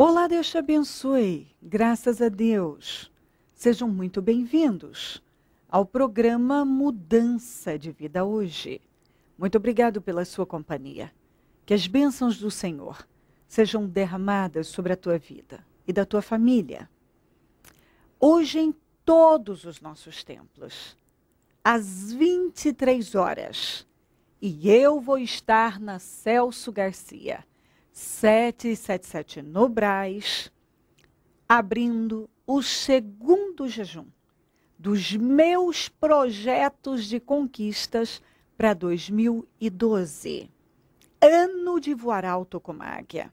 Olá, Deus te abençoe. Graças a Deus. Sejam muito bem-vindos ao programa Mudança de Vida hoje. Muito obrigado pela sua companhia. Que as bênçãos do Senhor sejam derramadas sobre a tua vida e da tua família. Hoje, em todos os nossos templos, às 23 horas, e eu vou estar na Celso Garcia 777 no Brás, abrindo o segundo jejum dos meus projetos de conquistas para 2012, ano de voar alto com águia.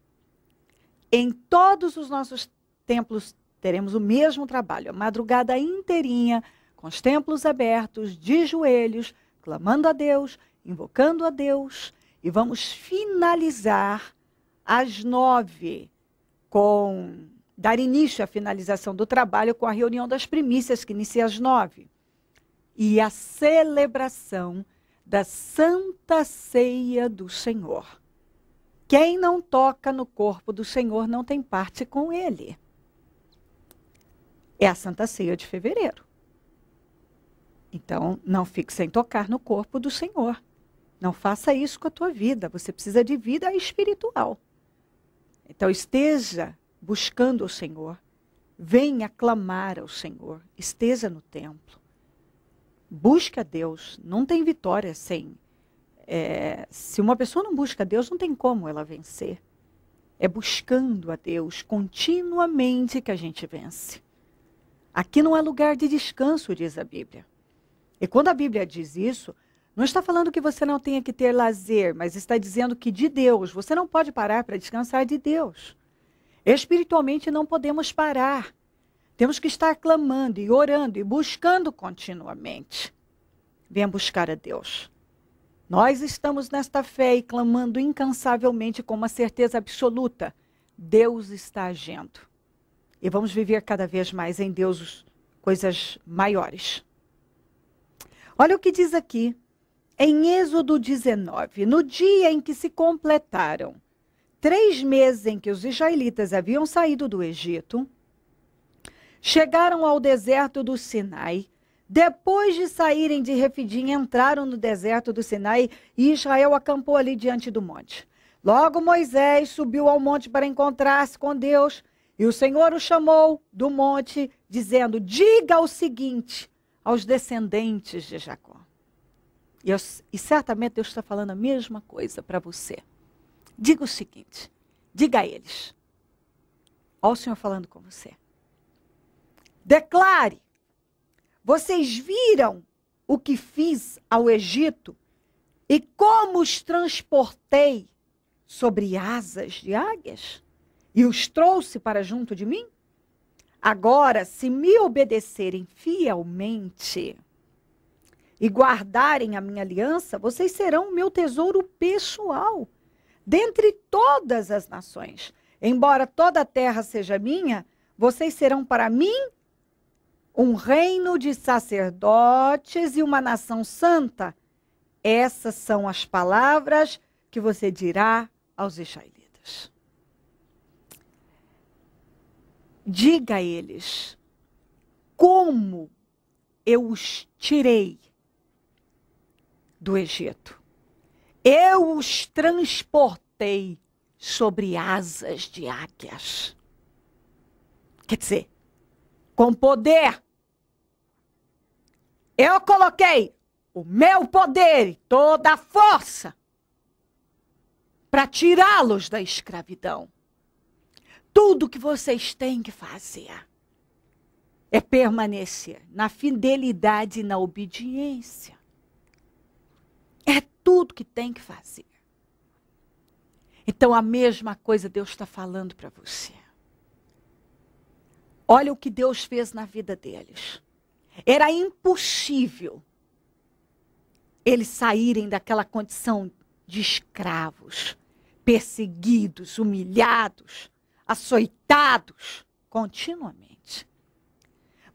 Em todos os nossos templos teremos o mesmo trabalho, a madrugada inteirinha, com os templos abertos, de joelhos, clamando a Deus, invocando a Deus, e vamos finalizar às nove, com dar início à finalização do trabalho com a reunião das primícias, que inicia às nove, e a celebração da Santa Ceia do Senhor. Quem não toca no corpo do Senhor não tem parte com ele. É a Santa Ceia de fevereiro. Então, não fique sem tocar no corpo do Senhor. Não faça isso com a tua vida. Você precisa de vida espiritual. Então esteja buscando o Senhor, venha clamar ao Senhor, esteja no templo, busque a Deus. Não tem vitória sem. É, se uma pessoa não busca a Deus, não tem como ela vencer. É buscando a Deus continuamente que a gente vence. Aqui não é lugar de descanso, diz a Bíblia. E quando a Bíblia diz isso, não está falando que você não tenha que ter lazer, mas está dizendo que de Deus, você não pode parar para descansar de Deus. Espiritualmente não podemos parar. Temos que estar clamando e orando e buscando continuamente. Venha buscar a Deus. Nós estamos nesta fé e clamando incansavelmente com uma certeza absoluta. Deus está agindo. E vamos viver cada vez mais em Deus coisas maiores. Olha o que diz aqui em Êxodo 19, no dia em que se completaram três meses em que os israelitas haviam saído do Egito, chegaram ao deserto do Sinai. Depois de saírem de Refidim, entraram no deserto do Sinai e Israel acampou ali diante do monte. Logo Moisés subiu ao monte para encontrar-se com Deus e o Senhor o chamou do monte, dizendo: Diga o seguinte aos descendentes de Jacó. E, eu, e certamente Deus está falando a mesma coisa para você. Diga o seguinte: diga a eles. Olha o Senhor falando com você. Declare: vocês viram o que fiz ao Egito e como os transportei sobre asas de águias e os trouxe para junto de mim? Agora, se me obedecerem fielmente, e guardarem a minha aliança, vocês serão o meu tesouro pessoal dentre todas as nações. Embora toda a terra seja minha, vocês serão para mim um reino de sacerdotes e uma nação santa. Essas são as palavras que você dirá aos israelitas. Diga a eles como eu os tirei do Egito. Eu os transportei sobre asas de águias. Quer dizer, com poder. Eu coloquei o meu poder e toda a força para tirá-los da escravidão. Tudo que vocês têm que fazer é permanecer na fidelidade e na obediência. É tudo que tem que fazer. Então, a mesma coisa Deus está falando para você. Olha o que Deus fez na vida deles. Era impossível eles saírem daquela condição de escravos, perseguidos, humilhados, açoitados continuamente.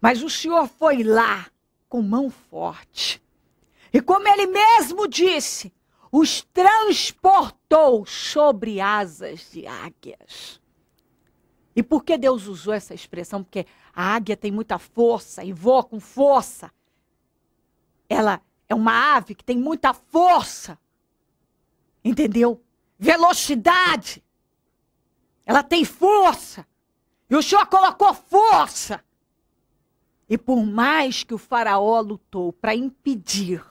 Mas o Senhor foi lá com mão forte e como ele mesmo disse, os transportou sobre asas de águias. E por que Deus usou essa expressão? Porque a águia tem muita força e voa com força. Ela é uma ave que tem muita força. Entendeu? Velocidade. Ela tem força. E o Senhor colocou força. E por mais que o Faraó lutou para impedir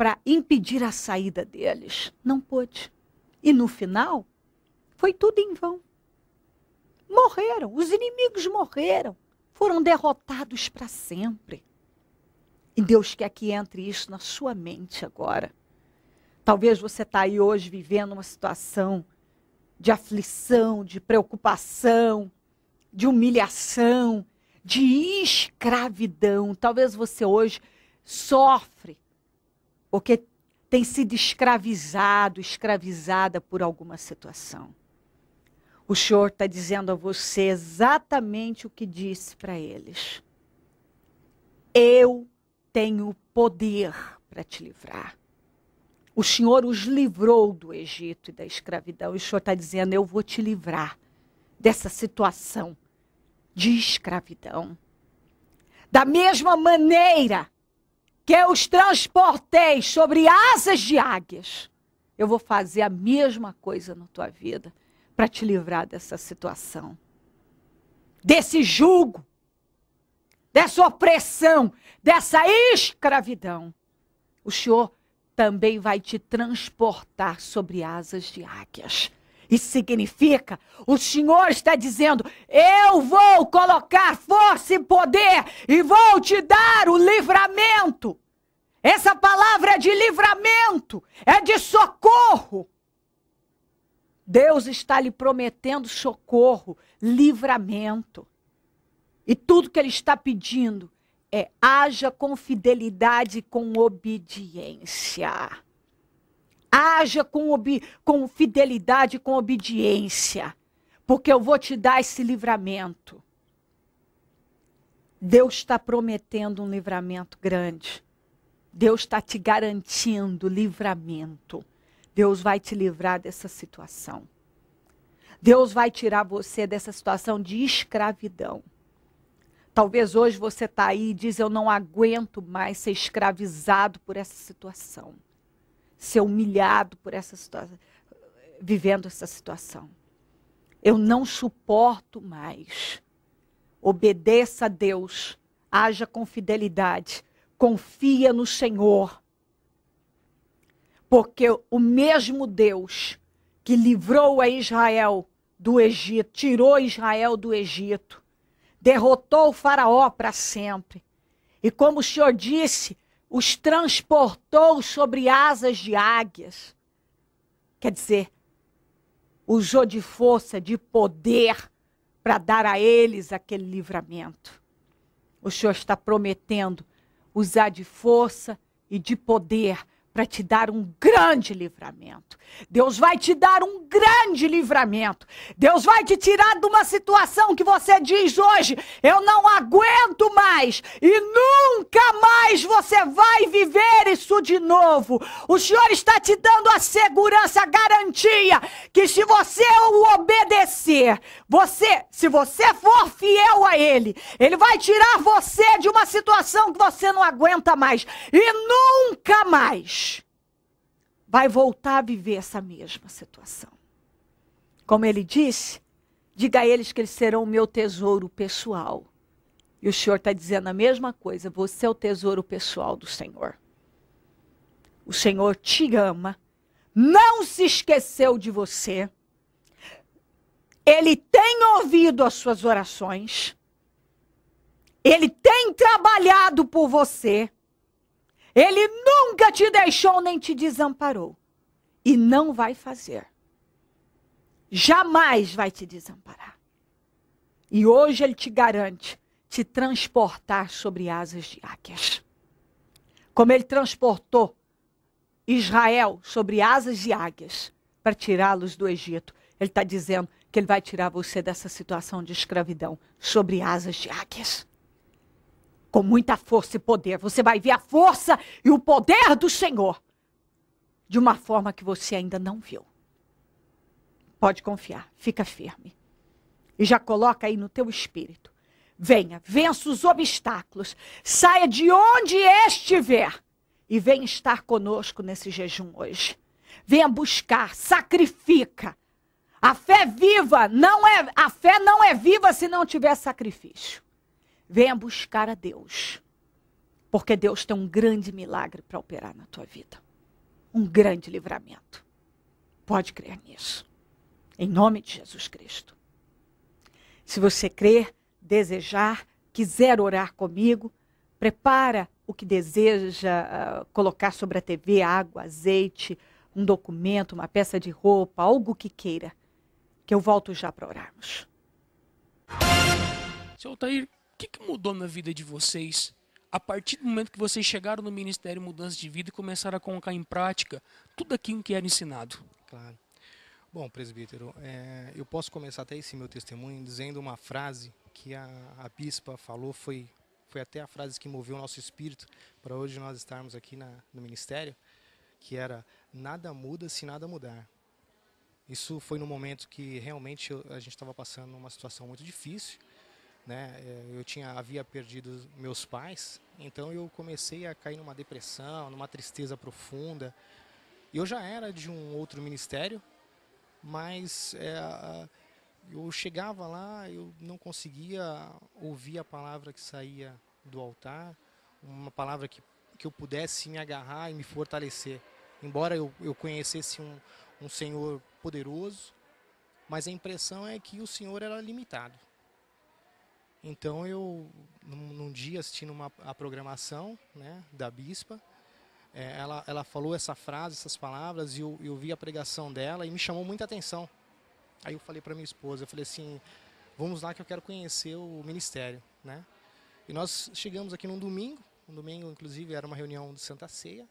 para impedir a saída deles. Não pôde. E no final, foi tudo em vão. Morreram, os inimigos morreram, foram derrotados para sempre. E Deus quer que entre isso na sua mente agora. Talvez você está aí hoje vivendo uma situação de aflição, de preocupação, de humilhação, de escravidão. Talvez você hoje sofre porque tem sido escravizado, escravizada por alguma situação. O Senhor está dizendo a você exatamente o que disse para eles. Eu tenho poder para te livrar. O Senhor os livrou do Egito e da escravidão. E o Senhor está dizendo: Eu vou te livrar dessa situação de escravidão. Da mesma maneira que os transportei sobre asas de águias, eu vou fazer a mesma coisa na tua vida para te livrar dessa situação, desse julgo, dessa opressão, dessa escravidão. O Senhor também vai te transportar sobre asas de águias. Isso significa, o Senhor está dizendo: eu vou colocar força e poder e vou te dar o livramento. Essa palavra é de livramento, é de socorro. Deus está lhe prometendo socorro, livramento. E tudo que ele está pedindo é haja com fidelidade e com obediência. Haja com, com fidelidade, com obediência, porque eu vou te dar esse livramento. Deus está prometendo um livramento grande. Deus está te garantindo livramento. Deus vai te livrar dessa situação. Deus vai tirar você dessa situação de escravidão. Talvez hoje você está aí e diz: Eu não aguento mais ser escravizado por essa situação ser humilhado por essa situação, vivendo essa situação. Eu não suporto mais. Obedeça a Deus, haja com fidelidade, confia no Senhor. Porque o mesmo Deus que livrou a Israel do Egito, tirou Israel do Egito, derrotou o Faraó para sempre. E como o Senhor disse, os transportou sobre asas de águias. Quer dizer, usou de força, de poder, para dar a eles aquele livramento. O Senhor está prometendo usar de força e de poder para te dar um grande livramento. Deus vai te dar um grande livramento. Deus vai te tirar de uma situação que você diz hoje: eu não aguento mais, e nunca mais você vai viver isso de novo. O Senhor está te dando a segurança, a garantia que se você o obedecer, você, se você for fiel a Ele, Ele vai tirar você de uma situação que você não aguenta mais, e nunca mais vai voltar a viver essa mesma situação. Como ele disse, diga a eles que eles serão o meu tesouro pessoal. E o Senhor está dizendo a mesma coisa, você é o tesouro pessoal do Senhor. O Senhor te ama, não se esqueceu de você. Ele tem ouvido as suas orações. Ele tem trabalhado por você. Ele nunca te deixou nem te desamparou. E não vai fazer. Jamais vai te desamparar. E hoje ele te garante te transportar sobre asas de águias. Como ele transportou Israel sobre asas de águias para tirá-los do Egito. Ele está dizendo que ele vai tirar você dessa situação de escravidão sobre asas de águias com muita força e poder. Você vai ver a força e o poder do Senhor de uma forma que você ainda não viu. Pode confiar, fica firme. E já coloca aí no teu espírito. Venha, vença os obstáculos, saia de onde estiver e venha estar conosco nesse jejum hoje. Venha buscar, sacrifica. A fé viva não é, a fé não é viva se não tiver sacrifício. Venha buscar a Deus. Porque Deus tem um grande milagre para operar na tua vida. Um grande livramento. Pode crer nisso. Em nome de Jesus Cristo. Se você crer, desejar, quiser orar comigo, prepara o que deseja uh, colocar sobre a TV, água, azeite, um documento, uma peça de roupa, algo que queira, que eu volto já para orarmos. Seu Altair, que, que mudou na vida de vocês a partir do momento que vocês chegaram no Ministério Mudança de Vida e começaram a colocar em prática tudo aquilo que era ensinado? Claro. Bom, presbítero, é, eu posso começar até esse meu testemunho dizendo uma frase que a, a bispa falou, foi, foi até a frase que moveu o nosso espírito para hoje nós estarmos aqui na, no ministério, que era, nada muda se nada mudar. Isso foi no momento que realmente eu, a gente estava passando uma situação muito difícil, né? É, eu tinha havia perdido meus pais, então eu comecei a cair numa depressão, numa tristeza profunda. Eu já era de um outro ministério, mas é, eu chegava lá, eu não conseguia ouvir a palavra que saía do altar, uma palavra que, que eu pudesse me agarrar e me fortalecer. Embora eu, eu conhecesse um, um Senhor poderoso, mas a impressão é que o Senhor era limitado. Então eu, num, num dia assistindo uma, a programação né, da Bispa, é, ela, ela falou essa frase, essas palavras, e eu, eu vi a pregação dela e me chamou muita atenção. Aí eu falei para minha esposa, eu falei assim, vamos lá que eu quero conhecer o ministério, né? E nós chegamos aqui num domingo, um domingo inclusive era uma reunião de Santa Ceia,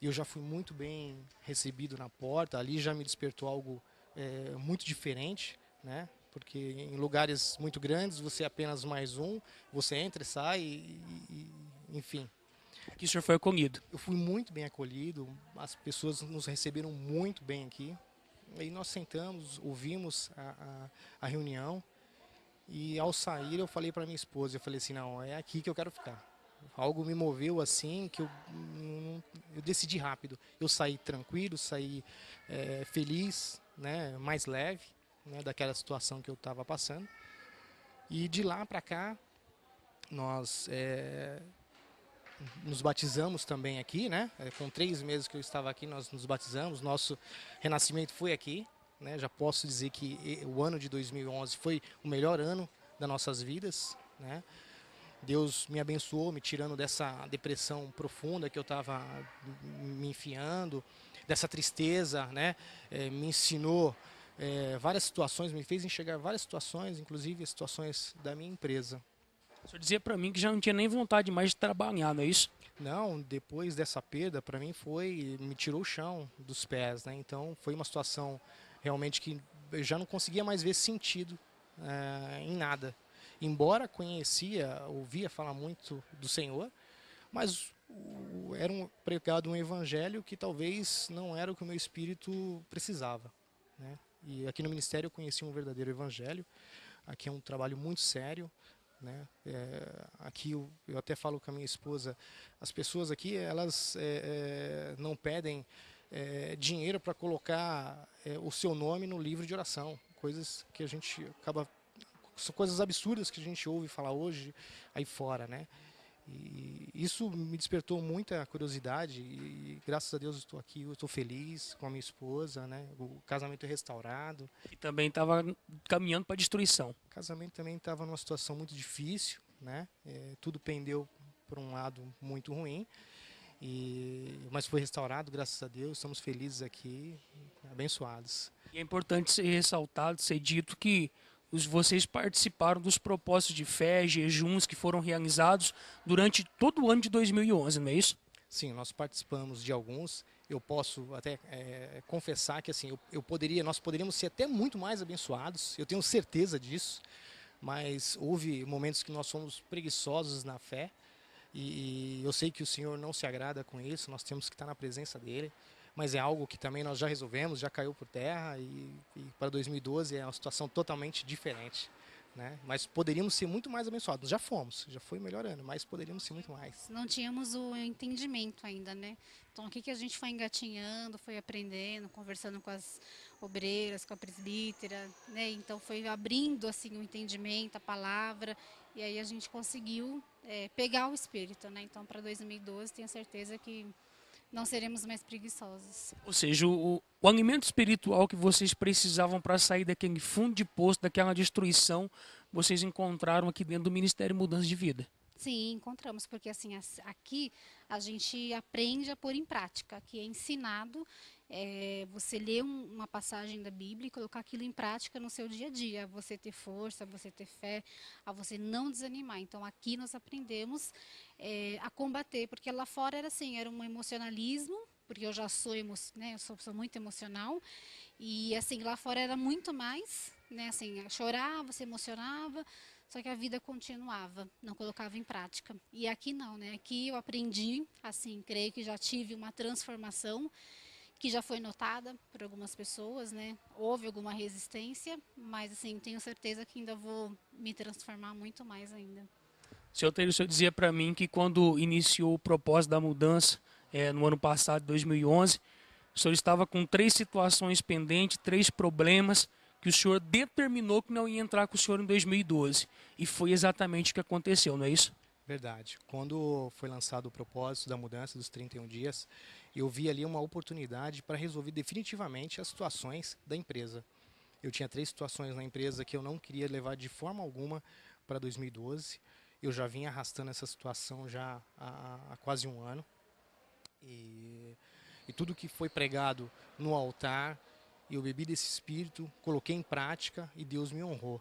e eu já fui muito bem recebido na porta, ali já me despertou algo é, muito diferente, né? porque em lugares muito grandes você é apenas mais um, você entra sai, e, enfim. Que o senhor foi acolhido? Eu fui muito bem acolhido, as pessoas nos receberam muito bem aqui. E nós sentamos, ouvimos a, a, a reunião, e ao sair eu falei para minha esposa, eu falei assim, não, é aqui que eu quero ficar. Algo me moveu assim que eu, eu decidi rápido. Eu saí tranquilo, saí é, feliz, né, mais leve né, daquela situação que eu estava passando. E de lá para cá, nós é, nos batizamos também aqui, né? É, com três meses que eu estava aqui, nós nos batizamos. Nosso renascimento foi aqui, né? Já posso dizer que o ano de 2011 foi o melhor ano das nossas vidas, né? Deus me abençoou, me tirando dessa depressão profunda que eu estava me enfiando, dessa tristeza, né? É, me ensinou é, várias situações, me fez enxergar várias situações, inclusive as situações da minha empresa. O senhor dizia para mim que já não tinha nem vontade mais de trabalhar, não é isso? Não, depois dessa perda, para mim foi, me tirou o chão dos pés, né? Então foi uma situação realmente que eu já não conseguia mais ver sentido é, em nada. Embora conhecia, ouvia falar muito do Senhor, mas era um, pregado um evangelho que talvez não era o que o meu espírito precisava. Né? E aqui no Ministério eu conheci um verdadeiro evangelho. Aqui é um trabalho muito sério. Né? É, aqui eu, eu, até falo com a minha esposa, as pessoas aqui elas é, é, não pedem é, dinheiro para colocar é, o seu nome no livro de oração, coisas que a gente acaba são coisas absurdas que a gente ouve falar hoje aí fora, né? E isso me despertou muita curiosidade e graças a Deus estou aqui, estou feliz com a minha esposa, né? O casamento é restaurado. E também estava caminhando para destruição. O casamento também estava numa situação muito difícil, né? É, tudo pendeu por um lado muito ruim. E, mas foi restaurado, graças a Deus, estamos felizes aqui, abençoados. E é importante ser ressaltado, ser dito que vocês participaram dos propósitos de fé, jejuns que foram realizados durante todo o ano de 2011, não é isso? Sim, nós participamos de alguns. Eu posso até é, confessar que assim, eu, eu poderia, nós poderíamos ser até muito mais abençoados. Eu tenho certeza disso. Mas houve momentos que nós fomos preguiçosos na fé. E, eu sei que o Senhor não se agrada com isso, nós temos que estar na presença dele mas é algo que também nós já resolvemos, já caiu por terra e, e para 2012 é uma situação totalmente diferente. Né? Mas poderíamos ser muito mais abençoados. Já fomos, já foi melhorando, mas poderíamos ser muito mais. Não tínhamos o entendimento ainda, né? Então, o que, que a gente foi engatinhando, foi aprendendo, conversando com as obreiras, com a presbítera, né? Então, foi abrindo, assim, o entendimento, a palavra, e aí a gente conseguiu é, pegar o Espírito, né? Então, para 2012, tenho certeza que não seremos mais preguiçosos. Ou seja, o, o alimento espiritual que vocês precisavam para sair daquele fundo de poço, daquela destruição, vocês encontraram aqui dentro do Ministério Mudança de Vida. Sim, encontramos, porque assim, aqui a gente aprende a pôr em prática, aqui é ensinado é, você ler um, uma passagem da Bíblia e colocar aquilo em prática no seu dia a dia, a você ter força, a você ter fé, a você não desanimar. Então aqui nós aprendemos é, a combater, porque lá fora era assim, era um emocionalismo, porque eu já sou, emo né, eu sou, sou muito emocional, e assim, lá fora era muito mais, né, assim, chorava, se emocionava, só que a vida continuava, não colocava em prática. E aqui não, né? Aqui eu aprendi, assim, creio que já tive uma transformação que já foi notada por algumas pessoas, né? Houve alguma resistência, mas assim, tenho certeza que ainda vou me transformar muito mais ainda. Seu Teiro, o senhor dizia para mim que quando iniciou o propósito da mudança, é, no ano passado, 2011, o senhor estava com três situações pendentes, três problemas que o senhor determinou que não ia entrar com o senhor em 2012. E foi exatamente o que aconteceu, não é isso? Verdade. Quando foi lançado o propósito da mudança dos 31 dias, eu vi ali uma oportunidade para resolver definitivamente as situações da empresa. Eu tinha três situações na empresa que eu não queria levar de forma alguma para 2012. Eu já vinha arrastando essa situação já há, há quase um ano. E, e tudo que foi pregado no altar, eu bebi desse espírito, coloquei em prática e Deus me honrou.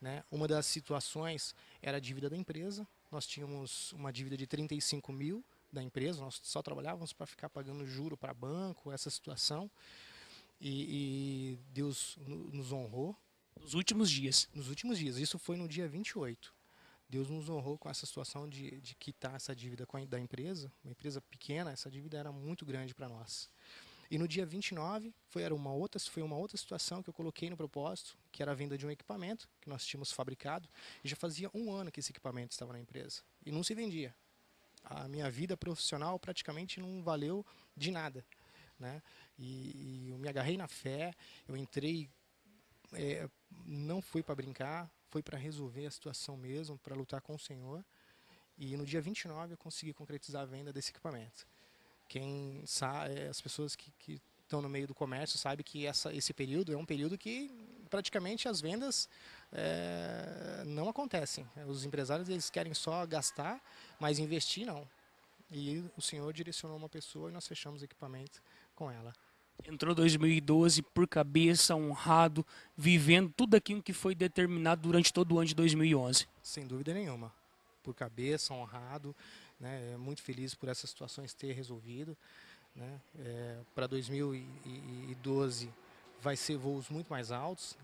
Né? Uma das situações era a dívida da empresa. Nós tínhamos uma dívida de 35 mil da empresa, nós só trabalhávamos para ficar pagando juro para banco, essa situação. E, e Deus nos honrou. Nos últimos dias? Nos últimos dias, isso foi no dia 28. Deus nos honrou com essa situação de, de quitar essa dívida a, da empresa, uma empresa pequena, essa dívida era muito grande para nós. E no dia 29 foi era uma outra foi uma outra situação que eu coloquei no propósito, que era a venda de um equipamento que nós tínhamos fabricado e já fazia um ano que esse equipamento estava na empresa e não se vendia a minha vida profissional praticamente não valeu de nada, né? E, e eu me agarrei na fé, eu entrei, é, não fui para brincar, foi para resolver a situação mesmo, para lutar com o Senhor. E no dia 29 eu consegui concretizar a venda desse equipamento. Quem sabe, é, as pessoas que, estão no meio do comércio sabe que essa, esse período é um período que praticamente as vendas é, não acontecem. Os empresários eles querem só gastar, mas investir não. E o senhor direcionou uma pessoa e nós fechamos equipamento com ela. Entrou 2012 por cabeça, honrado, vivendo tudo aquilo que foi determinado durante todo o ano de 2011. Sem dúvida nenhuma. Por cabeça, honrado, né? muito feliz por essas situações ter resolvido. Né? É, Para 2012 vai ser voos muito mais altos,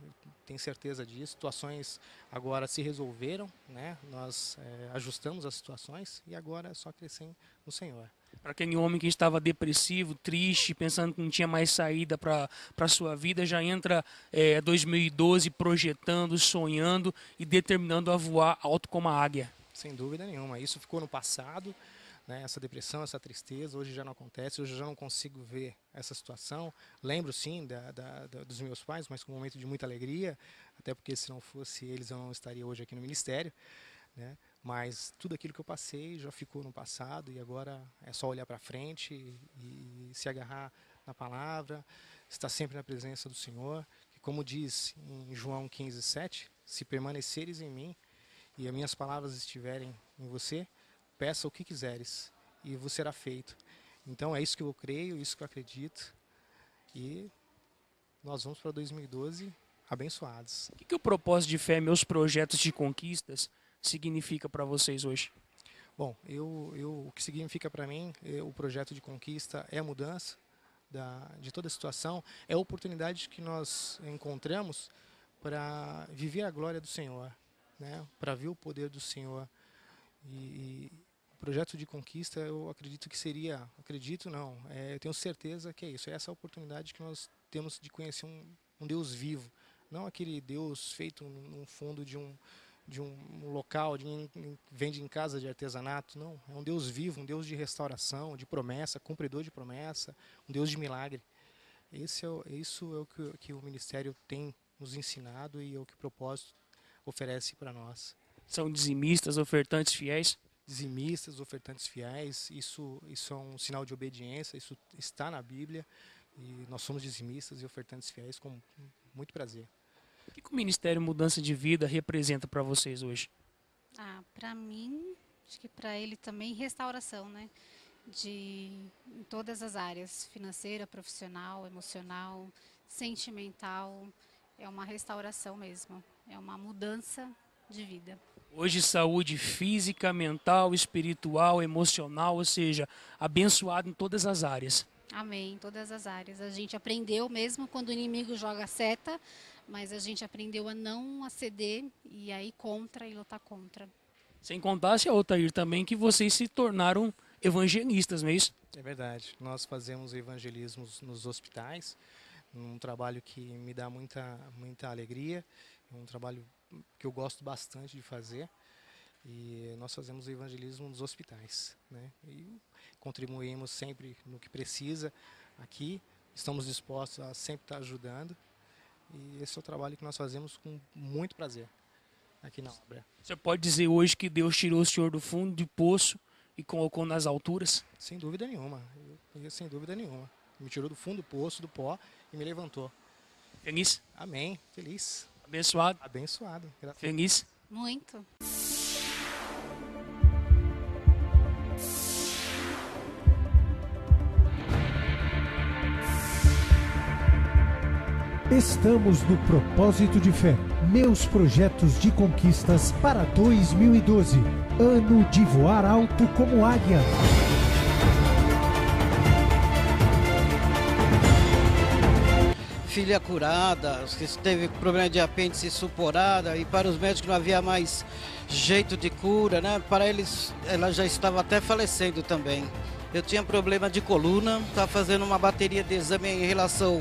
tenho certeza disso. Situações agora se resolveram, né? nós é, ajustamos as situações e agora é só crescer no Senhor. Para aquele homem que estava depressivo, triste, pensando que não tinha mais saída para a sua vida, já entra é, 2012 projetando, sonhando e determinando a voar alto como a águia. Sem dúvida nenhuma, isso ficou no passado. Né? Essa depressão, essa tristeza, hoje já não acontece, hoje eu já não consigo ver essa situação. Lembro, sim, da, da, da, dos meus pais, mas com um momento de muita alegria, até porque se não fosse eles eu não estaria hoje aqui no Ministério. Né? Mas tudo aquilo que eu passei já ficou no passado e agora é só olhar para frente e, e se agarrar na palavra, estar sempre na presença do Senhor. Que como diz em João 15,7, se permaneceres em mim e as minhas palavras estiverem em você, peça o que quiseres e vos será feito. Então é isso que eu creio, isso que eu acredito. E nós vamos para 2012 abençoados. O que, que o propósito de fé, meus projetos de conquistas, significa para vocês hoje? Bom, eu, eu, o que significa para mim é, o projeto de conquista é a mudança da, de toda a situação, é a oportunidade que nós encontramos para viver a glória do Senhor, né? para ver o poder do Senhor. E, projeto de conquista, eu acredito que seria, acredito não, é, eu tenho certeza que é isso, é essa oportunidade que nós temos de conhecer um, um Deus vivo, não aquele Deus feito num fundo de um, de um local, de um, vende em casa de artesanato, não, é um Deus vivo, um Deus de restauração, de promessa, cumpridor de promessa, um Deus de milagre. Esse é, isso é o que, que o Ministério tem nos ensinado e é o que o propósito oferece para nós. São dizimistas, ofertantes fiéis? dizimistas, ofertantes fiéis, isso, isso é um sinal de obediência, isso está na Bíblia, e nós somos dizimistas e ofertantes fiéis com muito prazer. O que, que o Ministério Mudança de Vida representa para vocês hoje? Ah, para mim, acho que para ele também, restauração, né? De em todas as áreas, financeira, profissional, emocional, sentimental, é uma restauração mesmo, é uma mudança de vida. Hoje, saúde física, mental, espiritual, emocional, ou seja, abençoado em todas as áreas. Amém, em todas as áreas. A gente aprendeu mesmo quando o inimigo joga seta, mas a gente aprendeu a não aceder e aí contra e lutar contra. Sem contar, se Otair também que vocês se tornaram evangelistas, não é isso? É verdade. Nós fazemos evangelismos nos hospitais, um trabalho que me dá muita, muita alegria é um trabalho que eu gosto bastante de fazer. E nós fazemos o evangelismo nos hospitais. Né? E contribuímos sempre no que precisa aqui. Estamos dispostos a sempre estar ajudando. E esse é o trabalho que nós fazemos com muito prazer aqui na obra. Você pode dizer hoje que Deus tirou o senhor do fundo do poço e colocou nas alturas? Sem dúvida nenhuma. Eu, sem dúvida nenhuma. Me tirou do fundo do poço, do pó e me levantou. Feliz? Amém. Feliz. Abençoado? Abençoado. Feliz? Muito. Estamos no Propósito de Fé. Meus projetos de conquistas para 2012. Ano de voar alto como águia. filha curada, que teve problema de apêndice suporada e para os médicos não havia mais jeito de cura, né? Para eles, ela já estava até falecendo também. Eu tinha problema de coluna, estava tá fazendo uma bateria de exame em relação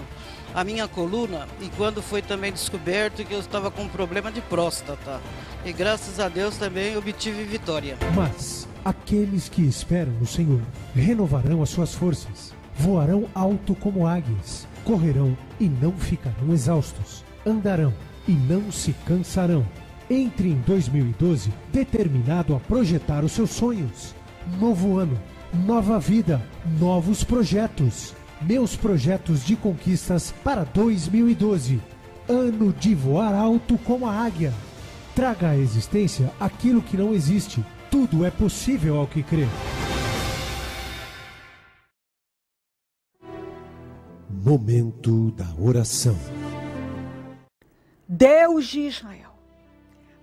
à minha coluna e quando foi também descoberto que eu estava com problema de próstata. E graças a Deus também obtive vitória. Mas aqueles que esperam no Senhor renovarão as suas forças, voarão alto como águias correrão e não ficarão exaustos, andarão e não se cansarão. Entre em 2012 determinado a projetar os seus sonhos. Novo ano, nova vida, novos projetos. Meus projetos de conquistas para 2012. Ano de voar alto como a águia. Traga à existência aquilo que não existe. Tudo é possível ao que crer. Momento da oração. Deus de Israel,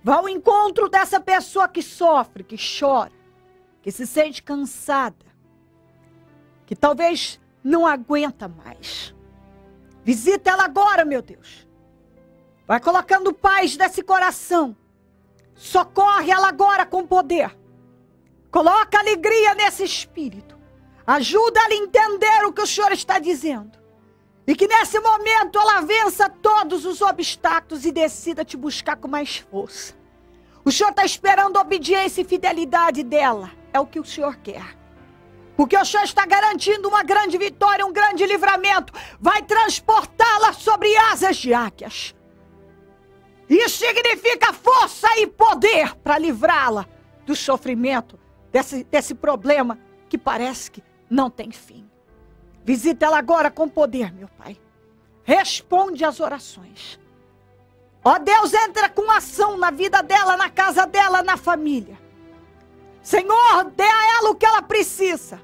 vá ao encontro dessa pessoa que sofre, que chora, que se sente cansada, que talvez não aguenta mais. Visita ela agora, meu Deus. Vai colocando paz nesse coração. Socorre ela agora com poder. Coloca alegria nesse espírito. Ajuda ela a entender o que o Senhor está dizendo. E que nesse momento ela vença todos os obstáculos e decida te buscar com mais força. O Senhor está esperando obediência e fidelidade dela. É o que o Senhor quer. Porque o Senhor está garantindo uma grande vitória, um grande livramento. Vai transportá-la sobre asas de águias. Isso significa força e poder para livrá-la do sofrimento, desse, desse problema que parece que não tem fim. Visita ela agora com poder, meu Pai. Responde às orações. Ó Deus, entra com ação na vida dela, na casa dela, na família. Senhor, dê a ela o que ela precisa.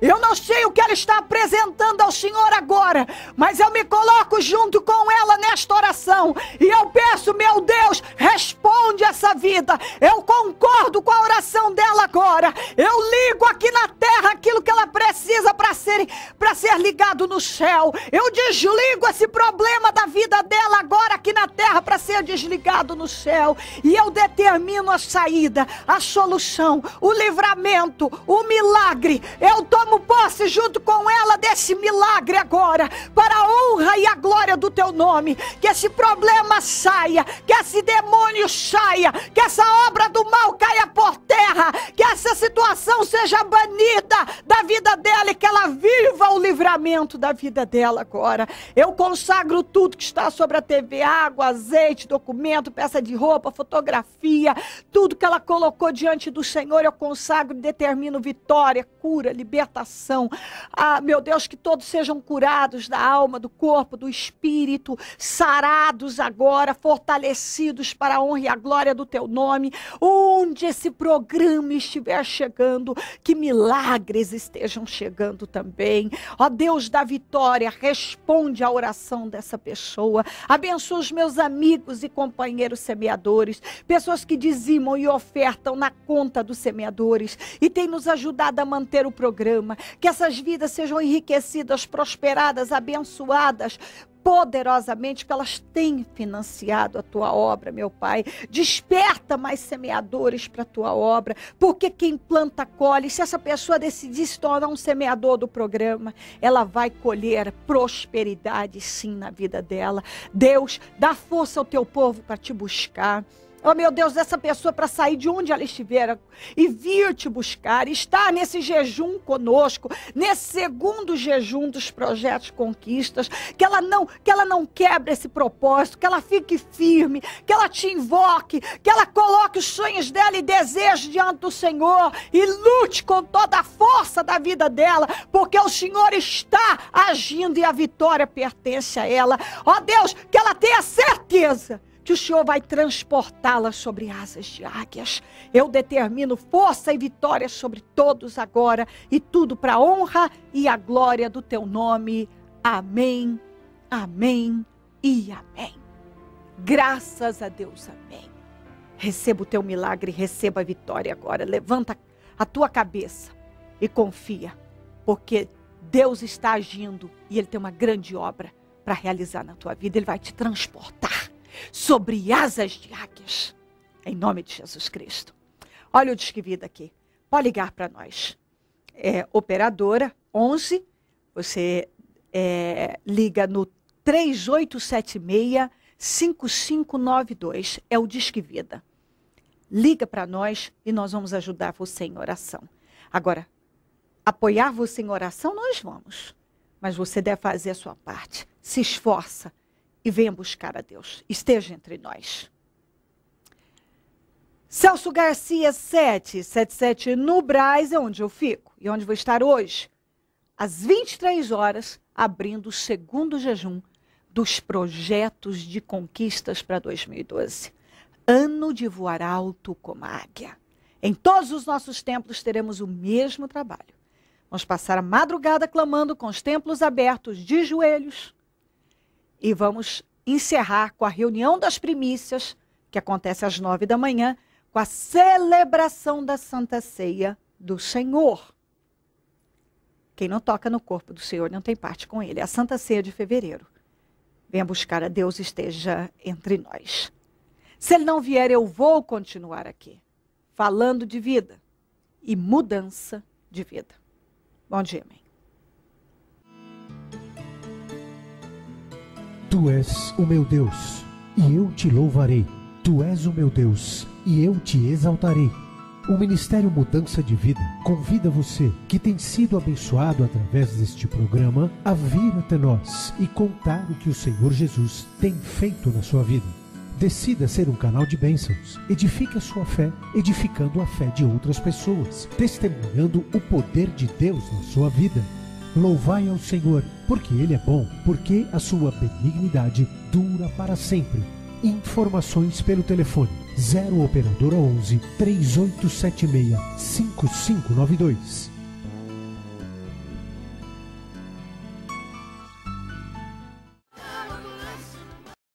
Eu não sei o que ela está apresentando ao Senhor agora, mas eu me coloco junto com ela nesta oração e eu peço, meu Deus, responde essa vida. Eu concordo com a oração dela agora. Eu ligo aqui na terra aquilo que ela precisa para ser para ser ligado no céu. Eu desligo esse problema da vida dela agora aqui na terra para ser desligado no céu e eu determino a saída, a solução, o livramento, o milagre. Eu tô tomo posse junto com ela desse milagre agora, para a honra e a glória do teu nome. Que esse problema saia, que esse demônio saia, que essa obra do mal caia por terra, que essa situação seja banida da vida dela e que ela viva o livramento da vida dela agora. Eu consagro tudo que está sobre a TV: água, azeite, documento, peça de roupa, fotografia, tudo que ela colocou diante do Senhor, eu consagro e determino vitória cura, libertação. Ah, meu Deus, que todos sejam curados da alma, do corpo, do espírito, sarados agora, fortalecidos para a honra e a glória do teu nome. Onde esse programa estiver chegando, que milagres estejam chegando também. Ó Deus da vitória, responde à oração dessa pessoa. Abençoa os meus amigos e companheiros semeadores, pessoas que dizimam e ofertam na conta dos semeadores e tem nos ajudado a manter ter o programa. Que essas vidas sejam enriquecidas, prosperadas, abençoadas poderosamente, que elas têm financiado a tua obra, meu Pai. Desperta mais semeadores para a tua obra, porque quem planta colhe. Se essa pessoa decidir se tornar um semeador do programa, ela vai colher prosperidade sim na vida dela. Deus, dá força ao teu povo para te buscar oh meu Deus, dessa pessoa para sair de onde ela estiver e vir te buscar, estar nesse jejum conosco, nesse segundo jejum dos projetos conquistas, que ela não, que ela não quebre esse propósito, que ela fique firme, que ela te invoque, que ela coloque os sonhos dela e desejos diante do Senhor e lute com toda a força da vida dela, porque o Senhor está agindo e a vitória pertence a ela. Ó oh Deus, que ela tenha certeza que o Senhor vai transportá-la sobre asas de águias. Eu determino força e vitória sobre todos agora e tudo para a honra e a glória do teu nome. Amém, amém e amém. Graças a Deus, amém. Receba o teu milagre, receba a vitória agora. Levanta a tua cabeça e confia, porque Deus está agindo e Ele tem uma grande obra para realizar na tua vida. Ele vai te transportar sobre asas de águias, em nome de Jesus Cristo. Olha o Disque Vida aqui, pode ligar para nós. É, operadora 11, você é, liga no 3876 5592, é o Disque Vida. Liga para nós e nós vamos ajudar você em oração. Agora, apoiar você em oração nós vamos, mas você deve fazer a sua parte. Se esforça e venha buscar a Deus. Esteja entre nós. Celso Garcia 777 no Braz é onde eu fico e onde vou estar hoje, às 23 horas, abrindo o segundo jejum dos projetos de conquistas para 2012. Ano de voar alto como águia. Em todos os nossos templos teremos o mesmo trabalho. Vamos passar a madrugada clamando com os templos abertos de joelhos e vamos encerrar com a reunião das primícias, que acontece às nove da manhã, com a celebração da Santa Ceia do Senhor. Quem não toca no corpo do Senhor não tem parte com ele. É a Santa Ceia de fevereiro. Venha buscar a Deus esteja entre nós. Se ele não vier, eu vou continuar aqui, falando de vida e mudança de vida. Bom dia, amém. Tu és o meu Deus, e eu te louvarei. Tu és o meu Deus, e eu te exaltarei. O Ministério Mudança de Vida convida você que tem sido abençoado através deste programa a vir até nós e contar o que o Senhor Jesus tem feito na sua vida. Decida ser um canal de bênçãos. Edifique a sua fé, edificando a fé de outras pessoas, testemunhando o poder de Deus na sua vida. Louvai ao Senhor, porque Ele é bom, porque a sua benignidade dura para sempre. Informações pelo telefone 0 Operadora 11 3876 5592.